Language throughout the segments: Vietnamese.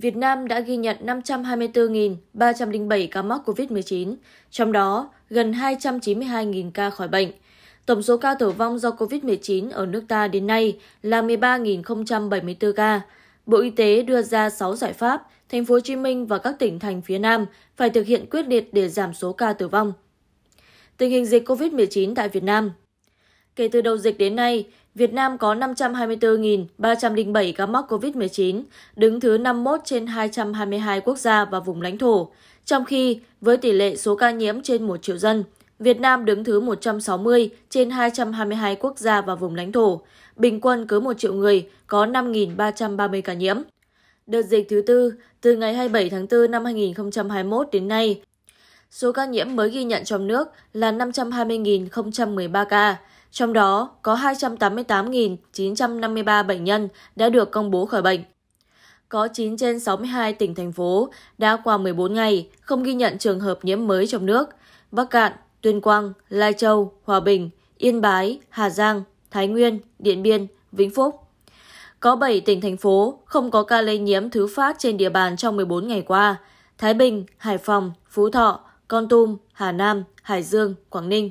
Việt Nam đã ghi nhận 524.307 ca mắc COVID-19, trong đó gần 292.000 ca khỏi bệnh. Tổng số ca tử vong do COVID-19 ở nước ta đến nay là 13.074 ca. Bộ Y tế đưa ra 6 giải pháp, thành phố Hồ Chí Minh và các tỉnh thành phía Nam phải thực hiện quyết liệt để giảm số ca tử vong. Tình hình dịch COVID-19 tại Việt Nam Kể từ đầu dịch đến nay, Việt Nam có 524.307 ca mắc COVID-19, đứng thứ 51 trên 222 quốc gia và vùng lãnh thổ. Trong khi, với tỷ lệ số ca nhiễm trên 1 triệu dân, Việt Nam đứng thứ 160 trên 222 quốc gia và vùng lãnh thổ. Bình quân cứ 1 triệu người có 5.330 ca nhiễm. Đợt dịch thứ tư, từ ngày 27 tháng 4 năm 2021 đến nay, số ca nhiễm mới ghi nhận trong nước là 520.013 ca, trong đó có 288.953 bệnh nhân đã được công bố khỏi bệnh. Có 9 trên 62 tỉnh thành phố đã qua 14 ngày không ghi nhận trường hợp nhiễm mới trong nước. Bắc Cạn, Tuyên Quang, Lai Châu, Hòa Bình, Yên Bái, Hà Giang, Thái Nguyên, Điện Biên, Vĩnh Phúc. Có 7 tỉnh thành phố không có ca lây nhiễm thứ phát trên địa bàn trong 14 ngày qua. Thái Bình, Hải Phòng, Phú Thọ, Con Tum, Hà Nam, Hải Dương, Quảng Ninh.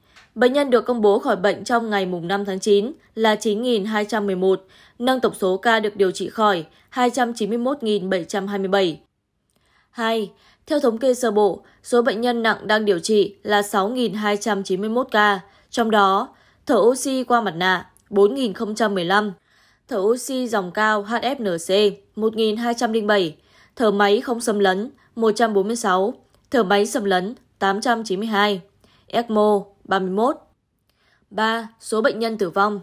Bệnh nhân được công bố khỏi bệnh trong ngày 5 tháng 9 là 9.211, nâng tổng số ca được điều trị khỏi 291.727. 2. Theo thống kê sơ bộ, số bệnh nhân nặng đang điều trị là 6.291 ca, trong đó thở oxy qua mặt nạ 4.015, thở oxy dòng cao HFNC 1.207, thở máy không xâm lấn 146, thở máy xâm lấn 892, ECMO 31. 3. Số bệnh nhân tử vong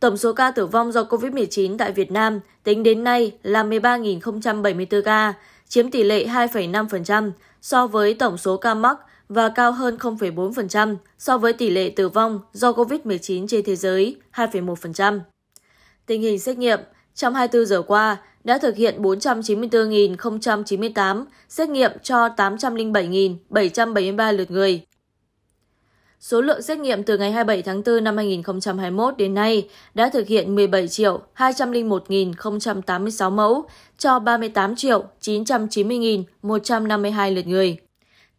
Tổng số ca tử vong do COVID-19 tại Việt Nam tính đến nay là 13.074 ca, chiếm tỷ lệ 2,5% so với tổng số ca mắc và cao hơn 0,4% so với tỷ lệ tử vong do COVID-19 trên thế giới 2,1%. Tình hình xét nghiệm trong 24 giờ qua đã thực hiện 494.098 xét nghiệm cho 807.773 lượt người, số lượng xét nghiệm từ ngày 27 tháng 4 năm 2021 đến nay đã thực hiện 17 triệu 201.086 mẫu cho 38 triệu 990.152 lượt người.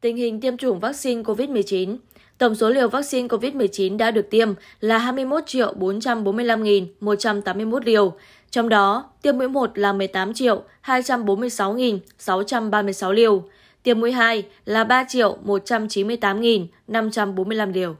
Tình hình tiêm chủng vaccine COVID-19 Tổng số liều vaccine COVID-19 đã được tiêm là 21 triệu 445.181 liều, trong đó tiêm mũi 1 là 18 triệu 246.636 liều, tiêm mũi 2 là 3 198.545 liều.